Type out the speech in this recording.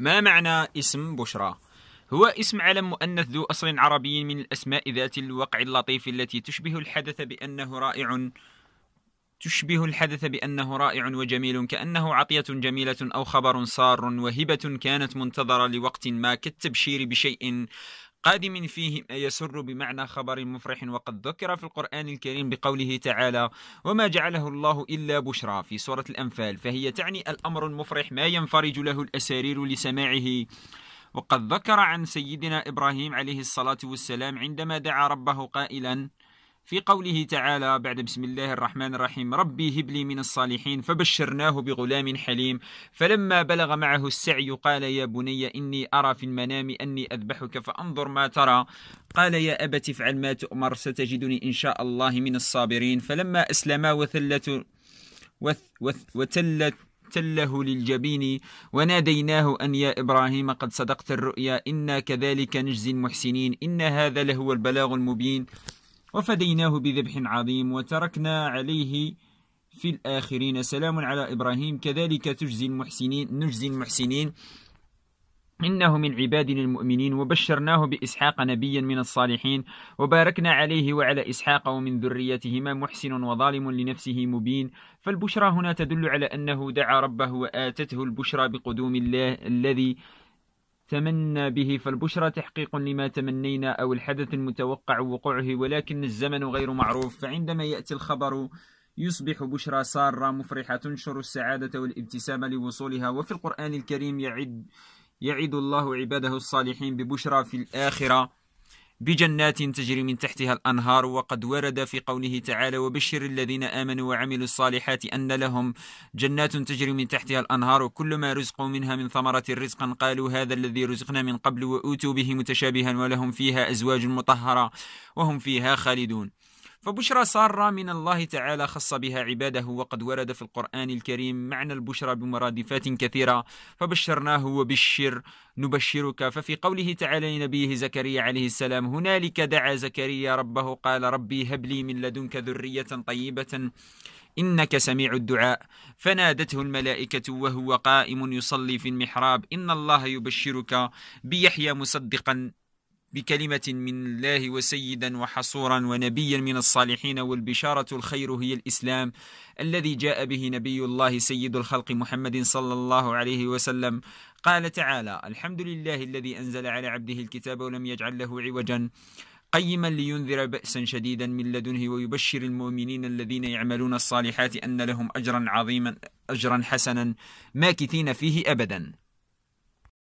ما معنى اسم بشرى؟ هو اسم علم مؤنث ذو أصل عربي من الأسماء ذات الوقع اللطيف التي تشبه الحدث بأنه رائع تشبه الحدث بأنه رائع وجميل كأنه عطية جميلة أو خبر سار وهبة كانت منتظرة لوقت ما كالتبشير بشيء قادم فيهم يسر بمعنى خبر مفرح وقد ذكر في القرآن الكريم بقوله تعالى وما جعله الله إلا بشرى في سورة الأنفال فهي تعني الأمر المفرح ما ينفرج له الأسارير لسماعه وقد ذكر عن سيدنا إبراهيم عليه الصلاة والسلام عندما دعا ربه قائلا في قوله تعالى بعد بسم الله الرحمن الرحيم ربي هب لي من الصالحين فبشرناه بغلام حليم فلما بلغ معه السعي قال يا بني إني أرى في المنام أني أذبحك فأنظر ما ترى قال يا أبت افعل ما تؤمر ستجدني إن شاء الله من الصابرين فلما أسلما وثلت وث وث وتلت تله للجبين وناديناه أن يا إبراهيم قد صدقت الرؤيا إنا كذلك نجزي المحسنين إن هذا لهو البلاغ المبين وفديناه بذبح عظيم وتركنا عليه في الآخرين سلام على إبراهيم كذلك تجزي المحسنين نجزي المحسنين إنه من عبادنا المؤمنين وبشرناه بإسحاق نبيا من الصالحين وباركنا عليه وعلى إسحاق ومن ذريتهما محسن وظالم لنفسه مبين فالبشرى هنا تدل على أنه دعا ربه وآتته البشرى بقدوم الله الذي تمنى به فالبشرى تحقيق لما تمنينا أو الحدث المتوقع وقوعه ولكن الزمن غير معروف فعندما يأتي الخبر يصبح بشرى سارة مفرحة تنشر السعادة والابتسامة لوصولها وفي القرآن الكريم يعد يعد الله عباده الصالحين ببشرى في الآخرة بجنات تجري من تحتها الأنهار وقد ورد في قوله تعالى وبشر الذين آمنوا وعملوا الصالحات أن لهم جنات تجري من تحتها الأنهار وكل ما رزقوا منها من ثمرة رزقا قالوا هذا الذي رزقنا من قبل وأوتوا به متشابها ولهم فيها أزواج مطهرة وهم فيها خالدون فبشرى سارة من الله تعالى خص بها عباده وقد ورد في القرآن الكريم معنى البشرى بمرادفات كثيرة فبشرناه وبشر نبشرك ففي قوله تعالى لنبيه زكريا عليه السلام هنالك دعا زكريا ربه قال ربي هب لي من لدنك ذرية طيبة إنك سميع الدعاء فنادته الملائكة وهو قائم يصلي في المحراب إن الله يبشرك بيحيى مصدقا بكلمة من الله وسيدا وحصورا ونبيا من الصالحين والبشارة الخير هي الإسلام الذي جاء به نبي الله سيد الخلق محمد صلى الله عليه وسلم قال تعالى الحمد لله الذي أنزل على عبده الكتاب ولم يجعل له عوجا قيما لينذر بأسا شديدا من لدنه ويبشر المؤمنين الذين يعملون الصالحات أن لهم أجرا عظيما أجرا حسنا ماكثين فيه أبدا